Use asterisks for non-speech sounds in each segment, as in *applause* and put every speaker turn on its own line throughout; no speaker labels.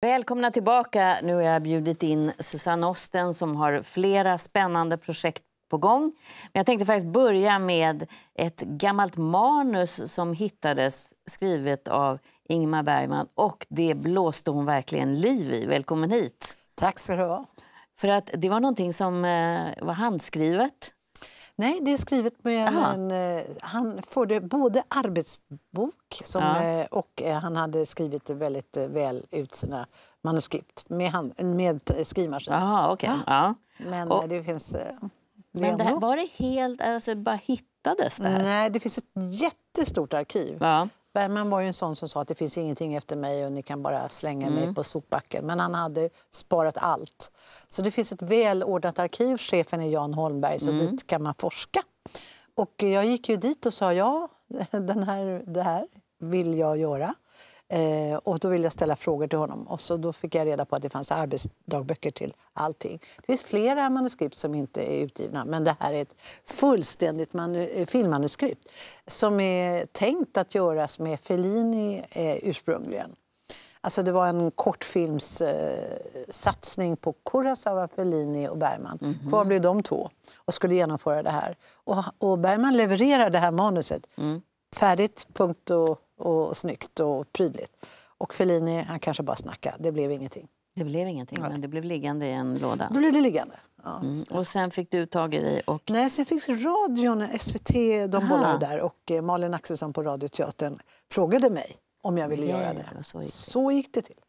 Välkomna tillbaka. Nu har jag bjudit in Susanne Osten som har flera spännande projekt på gång. Men jag tänkte faktiskt börja med ett gammalt manus som hittades skrivet av Ingmar Bergman och det blåste hon verkligen liv i. Välkommen hit. Tack så du ha. För att det var någonting som eh, var handskrivet Nej, det är skrivet med Aha. en... Eh, han förde både
arbetsbok som, ja. Eh, och eh, han hade skrivit väldigt väl ut sina manuskript med, med skrivmaskin. Aha, okay. ja.
Men och, det
finns... Men det här, var det helt... Alltså, bara hittades det här? Nej, det finns ett jättestort arkiv. Ja. Bergman var ju en sån som sa att det finns ingenting efter mig och ni kan bara slänga mm. mig på sopbacken. Men han hade sparat allt. Så det finns ett välordnat arkiv, chefen är Jan Holmberg, så mm. dit kan man forska. Och jag gick ju dit och sa ja, *laughs* den här, det här vill jag göra. Eh, och då ville jag ställa frågor till honom och så då fick jag reda på att det fanns arbetsdagböcker till allting. Det finns flera manuskript som inte är utgivna men det här är ett fullständigt eh, filmmanuskript som är tänkt att göras med Fellini eh, ursprungligen. Alltså det var en kortfilmssatsning eh, på Kurosawa, Fellini och Bergman. Mm -hmm. Kvar blev de två och skulle genomföra det här. Och, och Bergman levererar det här manuset. Mm. Färdigt, punkt och och snyggt och prydligt. Och Fellini, han kanske bara snackade. Det
blev ingenting. Det blev ingenting, ja. men det blev liggande i en låda. Då blev det liggande. Ja, mm. Och sen fick du tag i dig och...
Nej, sen fick radion, SVT, de Aha. bollade där
och eh, Malin Axelsson på Radioteatern frågade mig om jag ville Nej, göra det. Så gick, det.
så gick det till.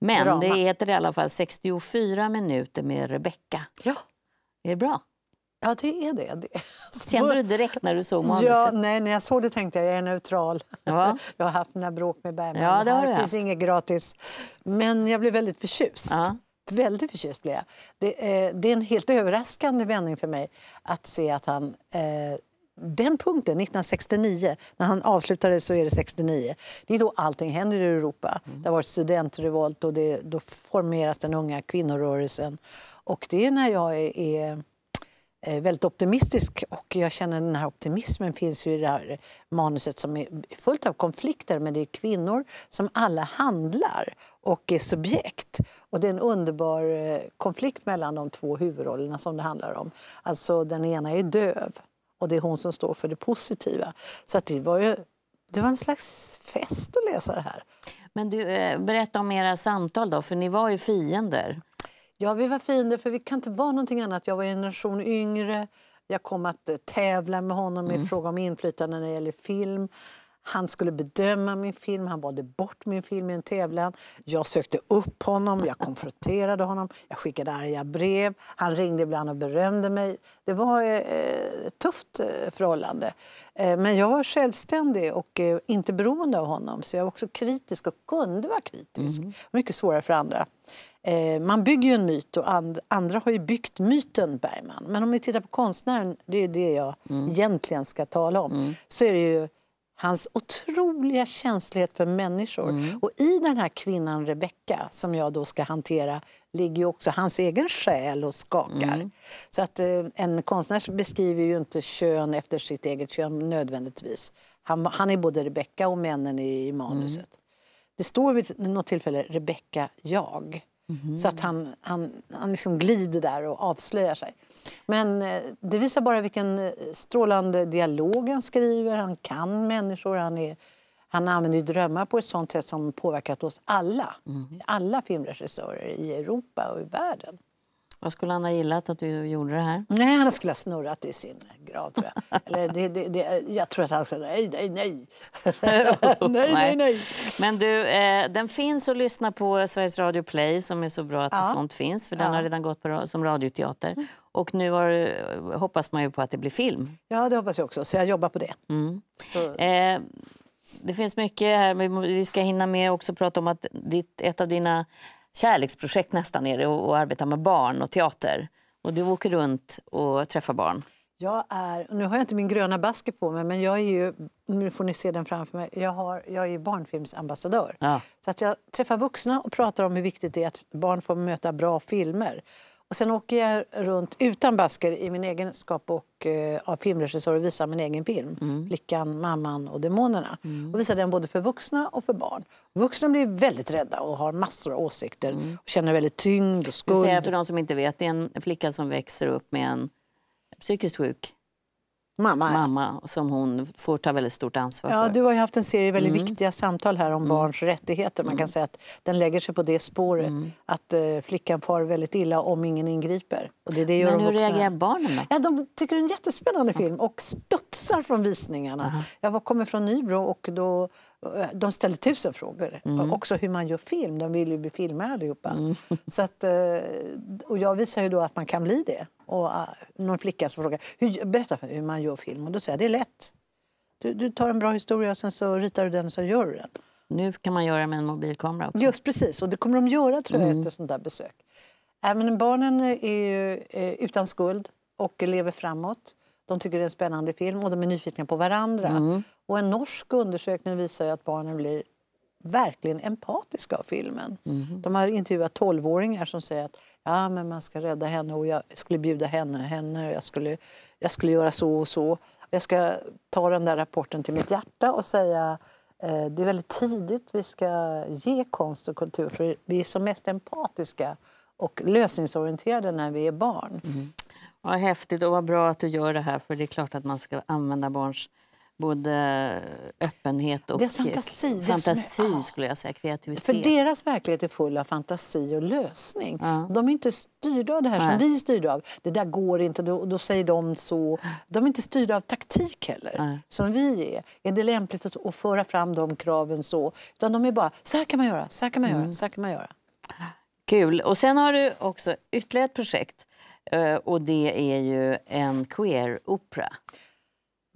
Men Drama. det heter i alla fall 64 minuter med Rebecka. Ja. Är det bra?
Ja, det är det.
*laughs* Kände du direkt när du såg manuset? Ja,
nej, när jag såg det tänkte jag jag är neutral. Ja. *laughs* Jag har haft mina bråk med Bergman. Ja, det har finns inget gratis. Men jag blev väldigt förtjust. Ja. Väldigt förtjust blev jag. Det, eh, det, är en helt överraskande vändning för mig att se att han eh, den punkten, 1969, när han avslutade så är det 69. Det är då allting händer i Europa. Mm. Det har varit studentrevolt och det, då formeras den unga kvinnorörelsen. Och det är när jag är, är Eh, väldigt optimistisk och jag känner den här optimismen finns ju i det här manuset som är fullt av konflikter men det är kvinnor som alla handlar och är subjekt. Och det är en underbar eh, konflikt mellan de två huvudrollerna som det handlar om. Alltså den ena är döv och det är hon som står för det positiva. Så att det var ju det var en slags fest att läsa det här.
Men du, eh, berätta om era samtal då, för ni var ju fiender. Ja, vi var fiender för vi kan inte vara någonting annat. Jag var en generation
yngre. Jag kom att eh, tävla med honom i mm. fråga om inflytande när det gäller film. Han skulle bedöma min film, han valde bort min film i en tävlan. Jag sökte upp honom, jag konfronterade honom, jag skickade arga brev. Han ringde ibland och berömde mig. Det var eh, ett tufft eh, förhållande. Eh, men jag var självständig och inte beroende av honom. Så jag var också kritisk och kunde vara kritisk. Mm. Mycket svårare för andra. Man bygger ju en myt och andra har ju byggt myten Bergman. Men om vi tittar på konstnären, det är det jag mm. egentligen ska tala om, mm. så är det ju hans otroliga känslighet för människor. Mm. Och i den här kvinnan Rebecka, som jag då ska hantera, ligger också hans egen själ och skakar. Mm. Så att eh, en konstnär beskriver ju inte kön efter sitt eget kön nödvändigtvis. Han, han är både Rebecka och männen i manuset. Mm. Det står vid något tillfälle Rebecka jag. Mm. Så att han, han, han liksom glider där och avslöjar sig. Men eh, det visar bara vilken eh, strålande dialog han skriver. Han kan människor. Han, är, han använder drömmar på ett sånt sätt som påverkat oss alla. Mm. Alla filmregissörer i Europa och i världen.
Vad skulle han ha gillat att du gjorde det här? Nej,
han skulle ha snurrat i sin grav tror jag. Eller, det, det, det, jag tror att han skulle nej, nej, nej.
*laughs* nej, nej, nej. Men du, eh, den finns att lyssna på Sveriges Radio Play som är så bra att ja. sånt finns. För ja. den har redan gått på, som radioteater. Och nu har, eh, hoppas man ju på att det blir film. Ja, det hoppas jag också. Så jag jobbar på det. Mm. Eh, det finns mycket här. Vi ska hinna med också prata om att ditt, ett av dina kärleksprojekt nästan är det och arbetar med barn och teater. Och du åker runt och träffar barn.
Jag är, nu har jag inte min gröna basker på mig, men jag är ju, nu får ni se den framför mig, jag, har, jag är barnfilmsambassadör. Ja. Så att jag träffar vuxna och pratar om hur viktigt det är att barn får möta bra filmer. Och sen åker jag runt utan basker i min egenskap och, eh, av filmregissör och visar min egen film. Mm. Flickan, mamman och demonerna. Mm. Och visar den både för vuxna och för barn. Vuxna blir väldigt rädda och har massor av åsikter.
Mm. Och känner väldigt tyngd och skuld. Säga för de som inte vet, det är en flicka som växer upp med en psykiskt sjuk
mamma, mamma
som hon får ta väldigt stort ansvar ja, för.
Du har haft en serie väldigt mm. viktiga samtal här om mm. barns rättigheter. Man kan mm. säga att den lägger sig på det spåret mm. att uh, flickan far väldigt illa om ingen ingriper. Och det, det gör Men hur reagerar barnen Ja, de tycker det är en jättespännande film och studsar från visningarna. Jag kommer från Nybro och då de ställde tusen frågor, mm. också hur man gör film. De vill ju bli filmade. allihopa. Mm. *laughs* Så att, eh, och jag visar ju då att man kan bli det. Och eh, någon flicka som frågar hur, berätta för mig hur man gör film. Och då säger jag det är lätt. Du, du tar en bra historia
och sen så ritar du den och så gör du den. Nu kan man göra med en mobilkamera också.
Just precis, och det kommer de göra tror jag mm. efter
sånt där besök.
Även äh, barnen är eh, utan skuld och lever framåt. De tycker det är en spännande film och de är nyfikna på varandra. Mm. Och en norsk undersökning visar att barnen blir verkligen empatiska av filmen. Mm. De har intervjuat tolvåringar som säger att ja, men man ska rädda henne och jag skulle bjuda henne, henne och jag skulle, jag skulle göra så och så. Jag ska ta den där rapporten till mitt hjärta och säga eh, det är väldigt tidigt vi ska ge konst och kultur för vi är som mest empatiska och lösningsorienterade när vi är barn. Mm.
Ja, häftigt och vad bra att du gör det här för det är klart att man ska använda barns både öppenhet och deras fantasi, fantasi är, skulle jag säga, kreativitet. För deras
verklighet är full av fantasi och lösning. Ja. De är inte styrda av det här Nej. som vi är styrda av. Det där går inte, då, då säger de så. De är inte styrda av taktik heller, Nej. som vi är. Är det lämpligt att, att, föra fram de kraven så? Utan de är bara, så här kan man göra, så här kan man göra, mm. så här kan man göra.
Kul. Och sen har du också ytterligare ett projekt Eh, och det är ju en queer-opera.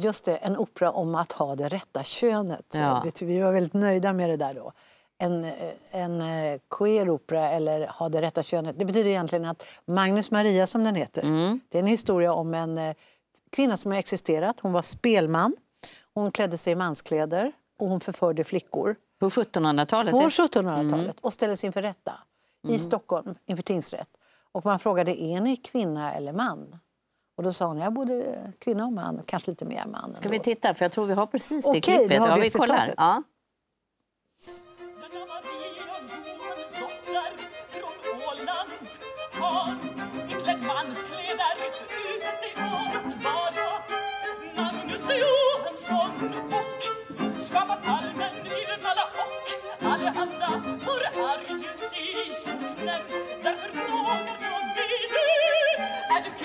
Just
det, en opera om att ha det rätta könet. Ja. Vi var väldigt nöjda med det där då. En, en eh, queer-opera, eller ha det rätta könet, det betyder egentligen att Magnus Maria som den heter, mm. det är en historia om en eh, kvinna som har existerat. Hon var spelman, hon klädde sig i manskläder
och hon förförde flickor. På 1700-talet? På 1700-talet mm.
och ställdes inför rätta mm. i Stockholm inför tingsrätt. Och man frågade är ni kvinna eller man. Och då sa hon jag både kvinna och man, kanske lite mer man. Ska vi
titta? För jag tror vi har precis det Okej, klippet. Har ja, vi kollar. Ja.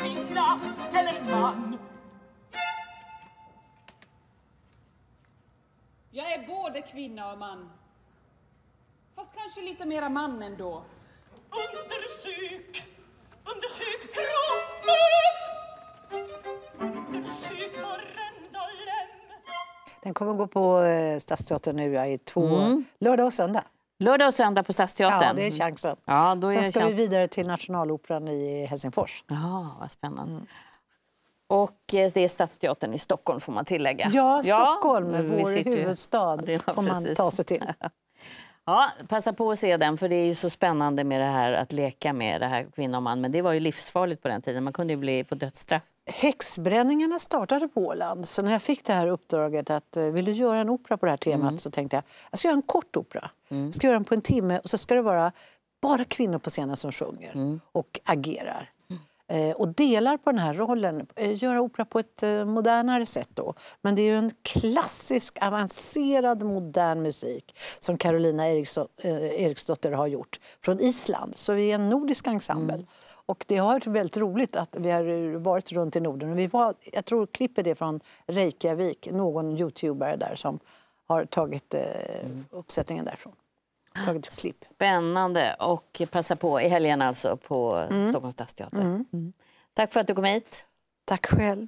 kvinna eller man. Jag är både kvinna och man. Fast kanske lite mera man ändå. Undersök! Undersök kroppen! Undersök varenda lem!
Den kommer gå på eh, Stadsteatern nu i två mm. lördag
och söndag. Lördag och söndag på Stadsteatern. Ja, det är chansen. Ja, då är Sen ska chans... vi vidare till Nationaloperan i Helsingfors. Ja, vad spännande. Mm. Och eh, det är Stadsteatern i Stockholm får man tillägga. Ja, Stockholm, mm, *laughs* ja, vår huvudstad,
ja, får man ta sig till. *laughs*
Ja, passa på att se den, för det är så spännande med det här att leka med det här kvinna och man. Men det var ju livsfarligt på den tiden, man kunde ju bli, få dödsstraff.
Häxbränningarna startade på Åland. Så när jag fick det här uppdraget att eh, vill du göra en opera på det här temat mm. så tänkte jag att jag ska göra en kort opera. Mm. Jag ska göra den på en timme och så ska det vara bara kvinnor på scenen som sjunger mm. och agerar. Mm. Eh, och delar på den här rollen. Eh, göra opera på ett modernare sätt då. Men det är en klassisk, avancerad, modern musik som Carolina Eriksdotter har gjort från Island. Så vi är en nordisk ensemble. Mm. Och det har varit väldigt roligt att vi har varit runt i Norden. Vi var, jag tror klippet är från Reykjavik, någon youtuber där som har tagit eh, uppsättningen därifrån. Tagit klipp.
Spännande. Och passa på i helgen alltså på mm. Stockholms stadsteater. Mm. Mm. Tack för att du kom hit. Tack själv.